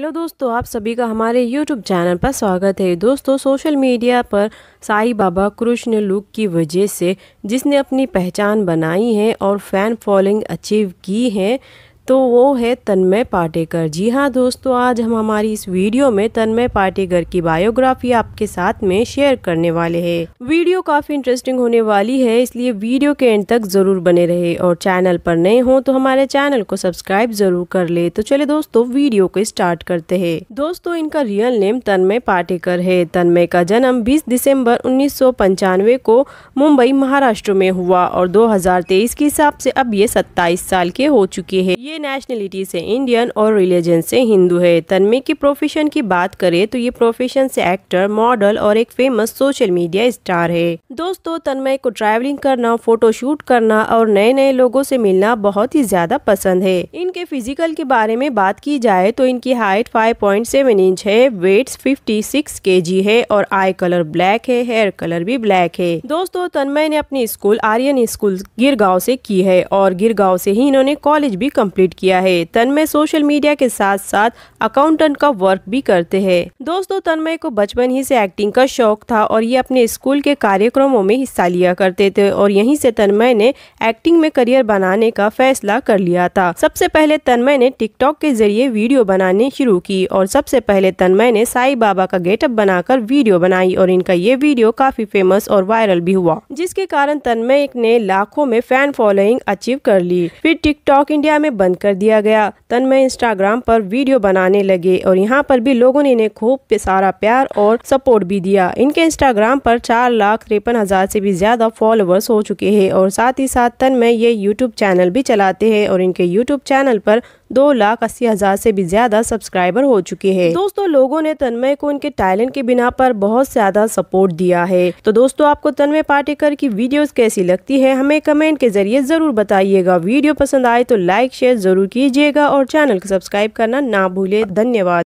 hello दोस्तों आप सभी का हमारे यूट्यूब चैनल पर स्वागत है दोस्तों सोशल मीडिया पर साई बाबा कृष्ण लुक की वजह से जिसने अपनी पहचान बनाई है और फैन फॉलोइंग अचीव की है तो वो है तन्मय पाटेकर जी हाँ दोस्तों आज हम हमारी इस वीडियो में तन्मय पाटेकर की बायोग्राफी आपके साथ में शेयर करने वाले हैं वीडियो काफ़ी इंटरेस्टिंग होने वाली है इसलिए वीडियो के एंड तक ज़रूर बने रहे और चैनल पर नए हो तो हमारे चैनल को सब्सक्राइब ज़रूर कर ले तो चले दोस्तों वीडियो को स्टार्ट करते हैं दोस्तों इनका रियल नेम तन्मय पाटेकर है तन्मय का जन्म बीस दिसम्बर उन्नीस को मुंबई महाराष्ट्र में हुआ और तेईस के हिसाब से अब ये सत्ताईस साल के हो चुके हैं ये नेशनलिटी से इंडियन और रिलीजन से हिंदू है तन्मय की प्रोफेशन की बात करें तो ये प्रोफेशन से एक्टर मॉडल और एक फेमस सोशल मीडिया स्टार है दोस्तों तन्मय को ट्रैवलिंग करना फोटो शूट करना और नए नए लोगों से मिलना बहुत ही ज्यादा पसंद है इनके फिजिकल के बारे में बात की जाए तो इनकी हाइट 5.7 इंच है वेट 56 जी है और आई कलर ब्लैक है हेयर कलर भी ब्लैक है दोस्तों तन्मय ने अपनी स्कूल आर्यन स्कूल गाँव से की है और गिर से ही इन्होंने कॉलेज भी कम्प्लीट कंप्लीट किया है तन्मय सोशल मीडिया के साथ साथ अकाउंटेंट का वर्क भी करते हैं दोस्तों तन्मय को बचपन ही से एक्टिंग का शौक था और ये अपने स्कूल के कार्यक्रमों में हिस्सा लिया करते थे और यहीं से तन्मय ने एक्टिंग में करियर बनाने का फैसला कर लिया था सबसे पहले तन्मय ने टिकटॉक के जरिए वीडियो बनाने शुरू की और सबसे पहले तन्मय ने साई बाबा का गेटअप बनाकर वीडियो बनाई और इनका ये वीडियो काफी फेमस और वायरल भी हुआ जिसके कारण तन्मय ने लाखों में फैन फॉलोइंग अचीव कर ली फिर टिकटॉक इंडिया में बन बंद कर दिया गया तन्मय इंस्टाग्राम पर वीडियो बनाने लगे और यहाँ पर भी लोगों ने इन्हें खूब सारा प्यार और सपोर्ट भी दिया इनके इंस्टाग्राम पर चार लाख तिरपन हजार से भी ज्यादा फॉलोअर्स हो चुके हैं और साथ ही साथ तन्मय ये यूट्यूब चैनल भी चलाते हैं और इनके यूट्यूब चैनल पर दो लाख अस्सी हज़ार से भी ज़्यादा सब्सक्राइबर हो चुके हैं दोस्तों लोगों ने तन्मय को उनके टैलेंट के बिना पर बहुत ज़्यादा सपोर्ट दिया है तो दोस्तों आपको तन्मय पाटेकर की वीडियोस कैसी लगती है हमें कमेंट के जरिए ज़रूर बताइएगा वीडियो पसंद आए तो लाइक शेयर ज़रूर कीजिएगा और चैनल को सब्सक्राइब करना ना भूले धन्यवाद